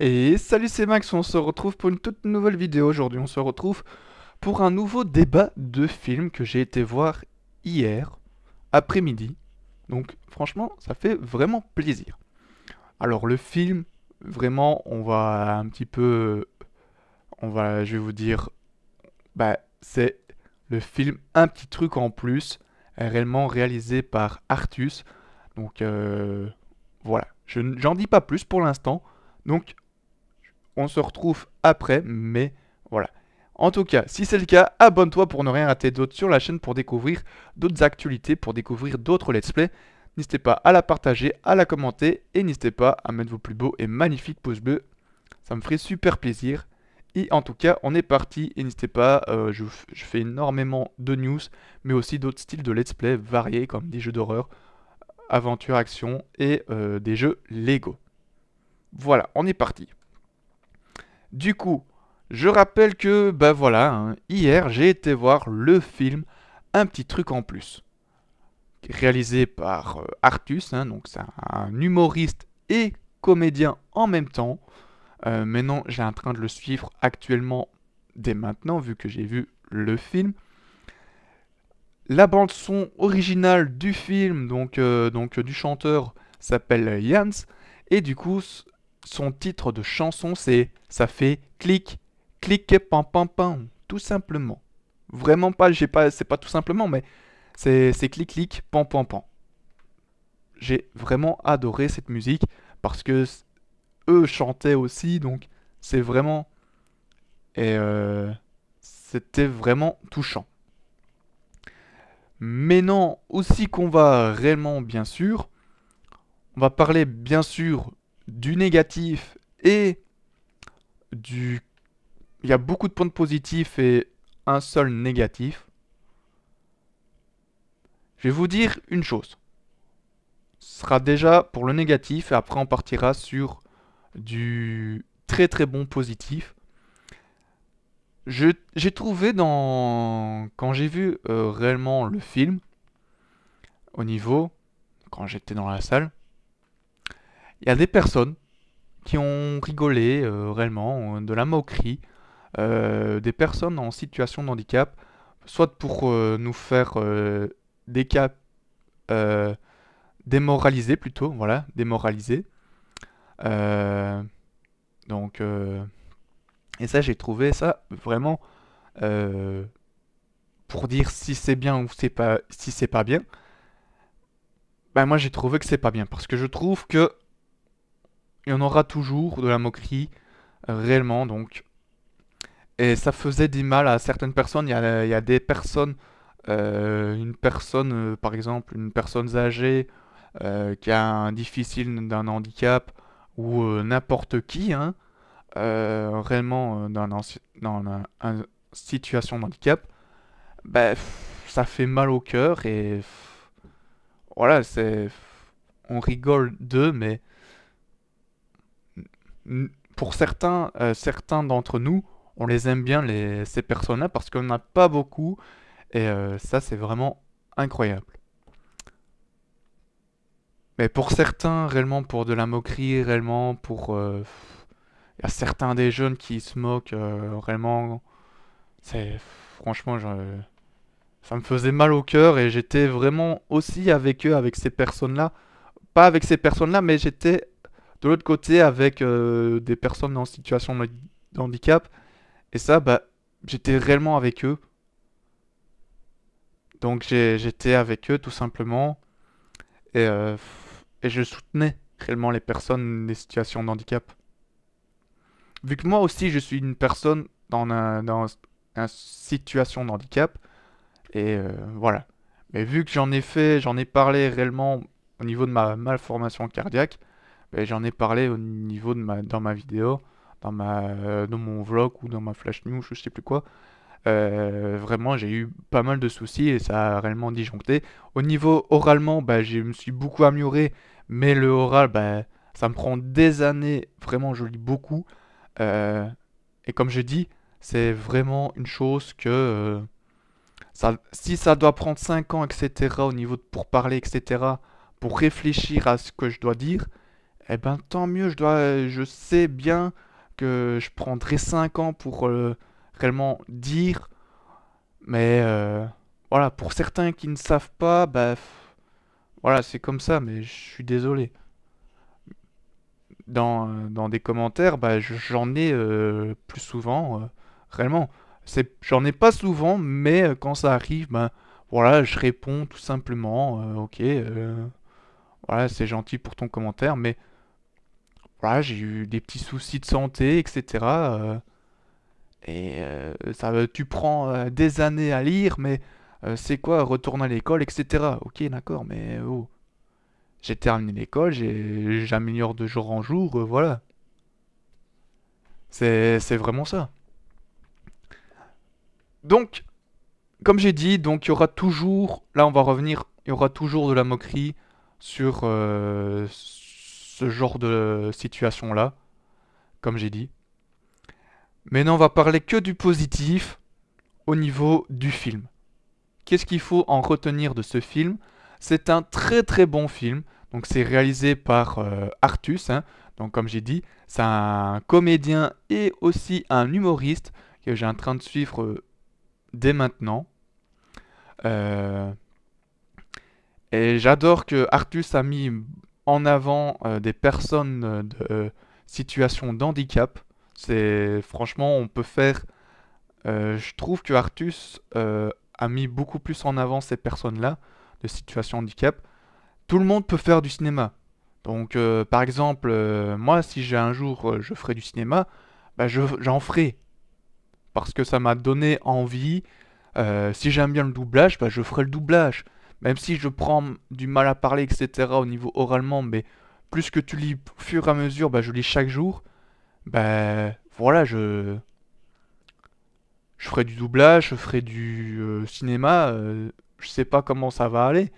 Et salut c'est Max, on se retrouve pour une toute nouvelle vidéo aujourd'hui, on se retrouve pour un nouveau débat de film que j'ai été voir hier après-midi. Donc franchement ça fait vraiment plaisir. Alors le film, vraiment on va un petit peu, on va, je vais vous dire, bah c'est le film Un petit truc en plus, réellement réalisé par Artus. Donc euh, voilà, je dis pas plus pour l'instant. Donc on se retrouve après, mais voilà. En tout cas, si c'est le cas, abonne-toi pour ne rien rater d'autre sur la chaîne pour découvrir d'autres actualités, pour découvrir d'autres let's play. N'hésitez pas à la partager, à la commenter et n'hésitez pas à mettre vos plus beaux et magnifiques pouces bleus. Ça me ferait super plaisir. Et en tout cas, on est parti et n'hésitez pas, euh, je, fais énormément de news, mais aussi d'autres styles de let's play variés comme des jeux d'horreur, aventure action et euh, des jeux Lego. Voilà, on est parti. Du coup, je rappelle que, ben voilà, hein, hier j'ai été voir le film Un petit truc en plus, réalisé par euh, Artus, hein, donc c'est un, humoriste et comédien en même temps. Euh, maintenant, j'ai en train de le suivre actuellement dès maintenant, vu que j'ai vu le film. La bande son originale du film, donc, euh, donc du chanteur, s'appelle Jans. Et du coup, son titre de chanson, c'est ça fait clic, clic pam pam pam, tout simplement. Vraiment pas, j'ai pas, c'est pas tout simplement, mais c'est clic clic pam pam pam. J'ai vraiment adoré cette musique parce que eux chantaient aussi, donc c'est vraiment et euh, c'était vraiment touchant. Maintenant, aussi qu'on va réellement, bien sûr, on va parler bien sûr du négatif et du... Il y a beaucoup de points positifs et un seul négatif. Je vais vous dire une chose. Ce sera déjà pour le négatif et après on partira sur du très très bon positif. J'ai trouvé dans... Quand j'ai vu euh, réellement le film, au niveau, quand j'étais dans la salle, il y a des personnes qui ont rigolé euh, réellement, de la moquerie, euh, des personnes en situation de handicap, soit pour euh, nous faire des cas démoraliser plutôt, voilà, démoraliser. donc, et ça, j'ai trouvé ça vraiment pour dire si c'est bien ou c'est pas, si c'est pas bien. Ben moi, j'ai trouvé que c'est pas bien parce que je trouve que il y en aura toujours de la moquerie, réellement donc. Et ça faisait du mal à certaines personnes. Il y a, des personnes, euh, une personne euh, par exemple, une personne âgée euh, qui a un difficile d'un handicap ou n'importe qui, hein, réellement dans, dans une situation d'handicap handicap, bah, ça fait mal au cœur et voilà, c'est on rigole d'eux, mais pour certains, euh, certains d'entre nous, on les aime bien, ces personnes-là, parce qu'on n'a pas beaucoup. Et euh, ça, c'est vraiment incroyable. Mais pour certains, réellement pour de la moquerie, réellement pour... Euh, il y a certains des jeunes qui se moquent, réellement... C'est... Franchement, ça me faisait mal au cœur et j'étais vraiment aussi avec eux, avec ces personnes-là. Pas avec ces personnes-là, mais j'étais de l'autre côté avec euh, des personnes en situation de handicap. Et ça, bah, j'étais réellement avec eux. Donc j'étais avec eux tout simplement. Euh, et, je soutenais réellement les personnes des situations de handicap. Vu que moi aussi je suis une personne dans une situation de handicap. Et euh, voilà. Mais vu que j'en ai fait, j'en ai parlé réellement au niveau de ma malformation cardiaque, ben, j'en ai parlé au niveau de ma, dans ma vidéo, dans, ma, euh, dans mon vlog ou dans ma flash news, je sais plus quoi. Euh, vraiment, j'ai eu pas mal de soucis et ça a réellement disjoncté. Au niveau oralement, ben, je me suis beaucoup amélioré, mais le oral, ben, ça me prend des années. Vraiment, je lis beaucoup. Euh, et comme je dis, c'est vraiment une chose que. si ça doit prendre 5 ans, etc., au niveau pour parler, etc., pour réfléchir à ce que je dois dire, eh ben tant mieux, je, dois, je sais bien que je prendrai 5 ans pour euh, réellement dire, mais euh, voilà, pour certains qui ne savent pas, bah voilà, c'est comme ça, mais je suis désolé. Dans, euh, des commentaires, bah, j'en ai plus souvent, réellement. J'en ai pas souvent, mais quand ça arrive, bah, voilà, je réponds tout simplement, ok, voilà, c'est gentil pour ton commentaire, mais voilà, j'ai eu des petits soucis de santé, etc. et euh, euh, ça, tu prends euh, des années à lire, mais c'est quoi, Retourner à l'école, etc. Ok, d'accord, mais oh. J'ai terminé l'école, j'améliore de jour en jour, voilà. C'est vraiment ça. Donc, comme j'ai dit, donc il y aura toujours, là on va revenir, il y aura toujours de la moquerie sur ce genre de situation-là, comme j'ai dit. Maintenant, on va parler que du positif au niveau du film. Qu'est-ce qu'il faut en retenir de ce film C'est un très très bon film. Donc c'est réalisé par euh, Artus. Hein. Donc comme j'ai dit, c'est un comédien et aussi un humoriste que j'ai en train de suivre euh, dès maintenant. Euh, et j'adore que Artus a mis en avant euh, des personnes euh, de euh, situation d'handicap. C'est franchement, on peut faire. je trouve que Artus a mis beaucoup plus en avant ces personnes-là de situation handicap. Tout le monde peut faire du cinéma. Donc, par exemple, moi, si j'ai un jour, je ferai du cinéma, bah j'en ferai. Parce que ça m'a donné envie. si j'aime bien le doublage, bah je ferai le doublage. Même si je prends du mal à parler, etc. au niveau oralement, mais plus que tu lis au fur et à mesure, bah, je lis chaque jour. Ben bah, voilà, je. Je ferai du doublage, je ferai du euh, cinéma. Euh, je sais pas comment ça va aller.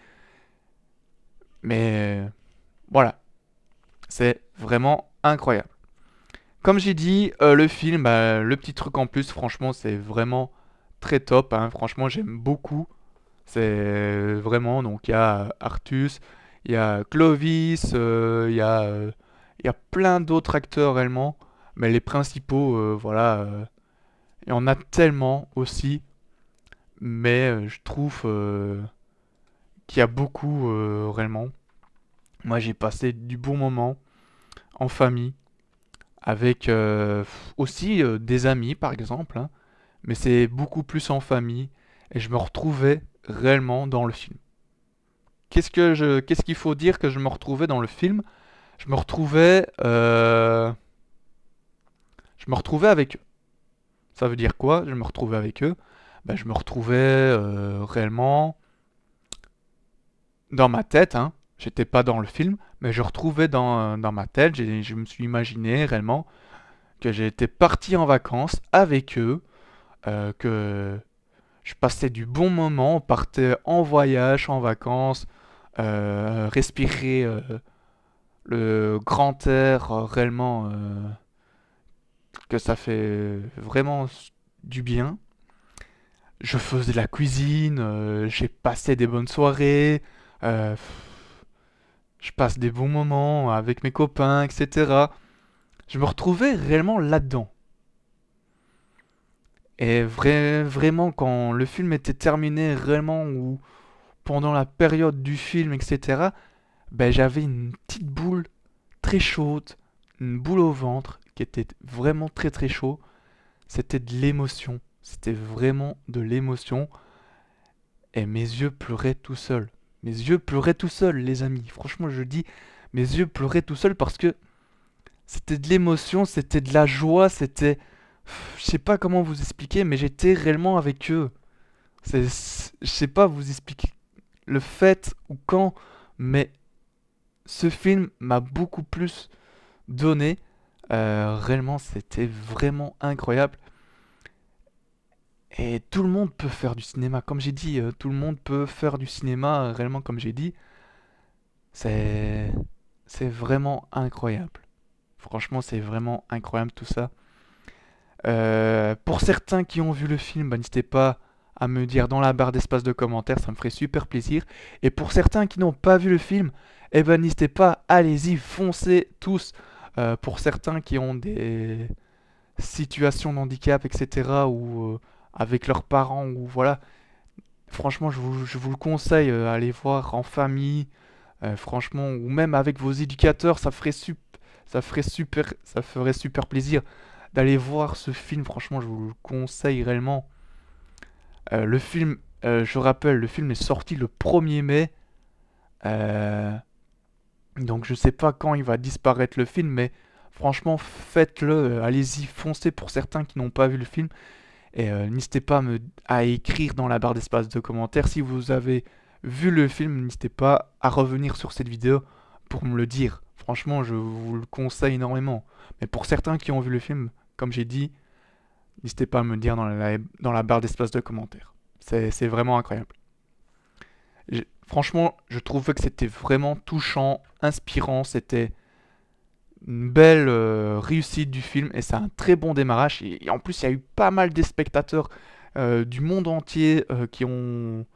Mais voilà. C'est vraiment incroyable. Comme j'ai dit, euh, le film, bah, le petit truc en plus, franchement, c'est vraiment très top. Hein. Franchement, j'aime beaucoup. C'est vraiment, donc il y a Artus, il y a Clovis, euh, il, y a, a plein d'autres acteurs réellement, mais les principaux, euh, voilà, euh, il y en a tellement aussi, mais je trouve qu'il y a beaucoup réellement. Moi j'ai passé du bon moment en famille, avec aussi des amis par exemple, hein, mais c'est beaucoup plus en famille, et je me retrouvais réellement dans le film. Qu'est-ce que je, qu'est-ce qu'il faut dire que je me retrouvais dans le film Je me retrouvais, euh, je me retrouvais avec eux. Ça veut dire quoi Je me retrouvais avec eux. Ben, je me retrouvais euh, réellement dans ma tête. Hein. J'étais pas dans le film, mais je retrouvais dans, dans ma tête. Je me suis imaginé réellement que j'étais parti en vacances avec eux, euh, que je passais du bon moment, on partait en voyage, en vacances, euh, respirer euh, le grand air euh, réellement euh, que ça fait vraiment du bien. Je faisais de la cuisine, j'ai passé des bonnes soirées, je passe des bons moments avec mes copains, etc. Je me retrouvais réellement là-dedans. Et vrai vraiment, quand le film était terminé vraiment, ou pendant la période du film, etc., ben, j'avais une petite boule très chaude, une boule au ventre qui était vraiment très très chaud. C'était de l'émotion. C'était vraiment de l'émotion. Et mes yeux pleuraient tout seuls. Mes yeux pleuraient tout seuls, les amis. Franchement, je dis, mes yeux pleuraient tout seuls parce que c'était de l'émotion, c'était de la joie, c'était je sais pas comment vous expliquer, mais j'étais réellement avec eux. Je sais pas vous expliquer le fait ou quand, mais ce film m'a beaucoup plus donné. Euh, réellement, c'était vraiment incroyable. Et tout le monde peut faire du cinéma. Comme j'ai dit, euh, tout le monde peut faire du cinéma, euh, réellement, comme j'ai dit. C'est. C'est vraiment incroyable. Franchement, c'est vraiment incroyable tout ça. Euh, pour certains qui ont vu le film, bah, n'hésitez pas à me dire dans la barre d'espace de commentaires, ça me ferait super plaisir. Et pour certains qui n'ont pas vu le film, eh ben n'hésitez pas, allez-y, foncez tous. Euh, pour certains qui ont des situations d'handicap, etc., ou euh, avec leurs parents, ou voilà, franchement, je vous, le conseille, allez voir en famille, franchement, ou même avec vos éducateurs, ça ferait super, ça ferait super plaisir d'aller voir ce film. Franchement, je vous le conseille réellement. Euh, le film, euh, je rappelle, le film est sorti le 1er mai. Euh, donc je sais pas quand il va disparaître le film, mais franchement, faites-le. Allez-y, foncez pour certains qui n'ont pas vu le film. Et n'hésitez pas à, me, à écrire dans la barre d'espace de commentaires si vous avez vu le film. N'hésitez pas à revenir sur cette vidéo pour me le dire. Franchement, je vous le conseille énormément. Mais pour certains qui ont vu le film, comme j'ai dit, n'hésitez pas à me dire dans la, barre d'espace de commentaires. C'est vraiment incroyable. franchement, je trouvais que c'était vraiment touchant, inspirant, c'était une belle euh, réussite du film et c'est un très bon démarrage. Et, en plus, il y a eu pas mal de spectateurs euh, du monde entier euh, qui ont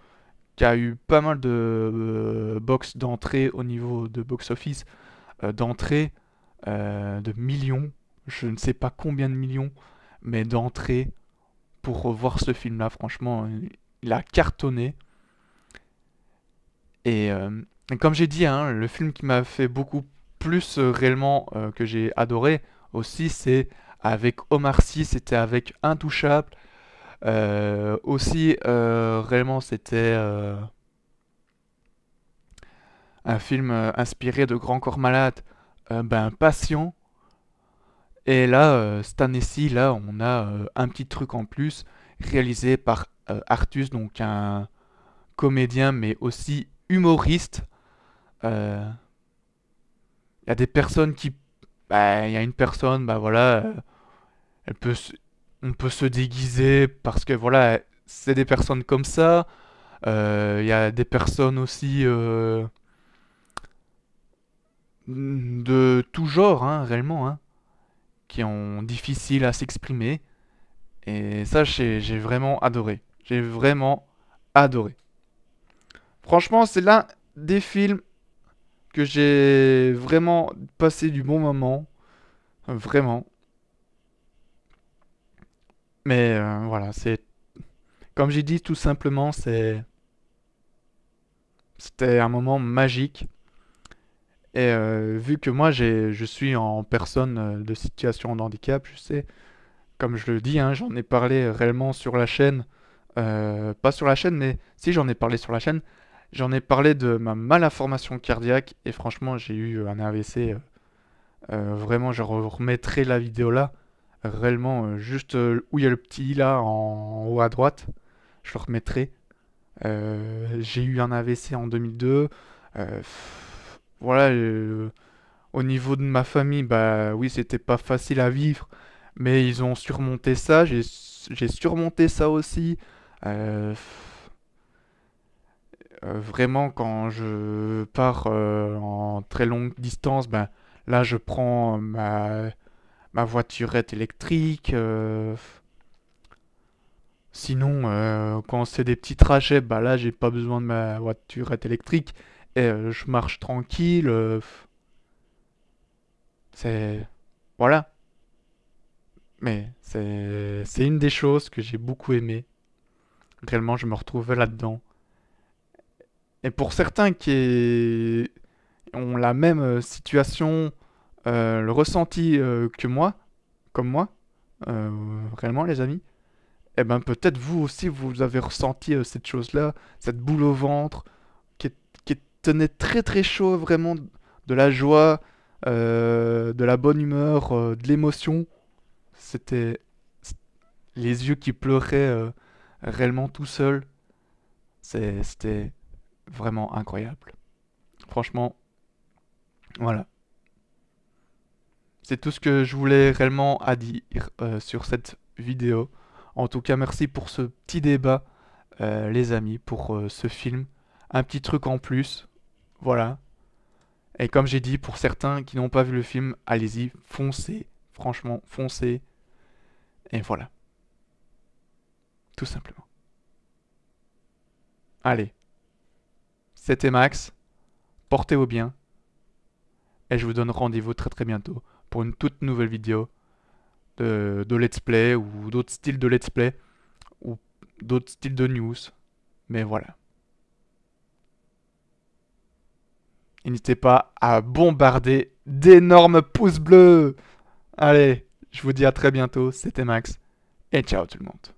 qui a eu pas mal de box d'entrée au niveau de box office. Euh, d'entrées euh, de millions, je ne sais pas combien de millions, mais d'entrées pour voir ce film-là. Franchement, il a cartonné. Et, euh, comme j'ai dit, hein, le film qui m'a fait beaucoup plus réellement que j'ai adoré aussi, c'est avec Omar Sy, c'était avec Intouchable. aussi, réellement, c'était un film euh, inspiré de Grand Corps Malade, euh, ben patient. Et là, euh, cette année-ci, là, on a un petit truc en plus, réalisé par Artus, donc un comédien, mais aussi humoriste. Il y a des personnes qui il bah, y a une personne, ben voilà, elle peut on peut se déguiser parce que voilà, c'est des personnes comme ça. Il y a des personnes aussi, de tout genre, hein, réellement, hein, qui ont difficile à s'exprimer. Et ça, j'ai vraiment adoré. J'ai vraiment adoré. Franchement, c'est l'un des films que j'ai vraiment passé du bon moment. Vraiment. Mais euh, voilà, c'est... Comme j'ai dit, tout simplement, c'est... C'était un moment magique. Et euh, vu que moi, je suis en personne euh, de situation de handicap, je sais, comme je le dis, hein, j'en ai parlé réellement sur la chaîne. Euh, pas sur la chaîne, mais si j'en ai parlé sur la chaîne, j'en ai parlé de ma malinformation cardiaque. Et franchement, j'ai eu un AVC. vraiment, je remettrai la vidéo là. Réellement, juste où il y a le petit i là, en, haut à droite. Je le remettrai. j'ai eu un AVC en 2002 voilà, euh, au niveau de ma famille, bah oui, c'était pas facile à vivre, mais ils ont surmonté ça, j'ai surmonté ça aussi. Euh, euh, vraiment, quand je pars en très longue distance, bah, là, je prends ma, ma voiturette électrique. Sinon, quand c'est des petits trajets, bah là, j'ai pas besoin de ma voiturette électrique. Et euh, je marche tranquille. Euh, c'est. Voilà. Mais c'est une des choses que j'ai beaucoup aimé. Réellement, je me retrouve là-dedans. Et pour certains qui ont la même euh, situation, le ressenti que moi, comme moi, réellement, les amis, et eh ben peut-être vous aussi vous avez ressenti cette chose-là, cette boule au ventre, tenait très très chaud, vraiment de la joie, euh, de la bonne humeur, euh, de l'émotion. C'était les yeux qui pleuraient euh, réellement tout seul. C'était vraiment incroyable. Franchement, voilà. C'est tout ce que je voulais réellement à dire sur cette vidéo. En tout cas, merci pour ce petit débat, les amis, pour ce film. Un petit truc en plus, voilà. Et comme j'ai dit, pour certains qui n'ont pas vu le film, allez-y, foncez. Franchement, foncez. Et voilà. Tout simplement. Allez. C'était Max. Portez-vous bien. Et je vous donne rendez-vous très très bientôt pour une toute nouvelle vidéo de, de let's play ou d'autres styles de let's play ou d'autres styles de news. Mais voilà. et n'hésitez pas à bombarder d'énormes pouces bleus. Allez, je vous dis à très bientôt, c'était Max, et ciao tout le monde.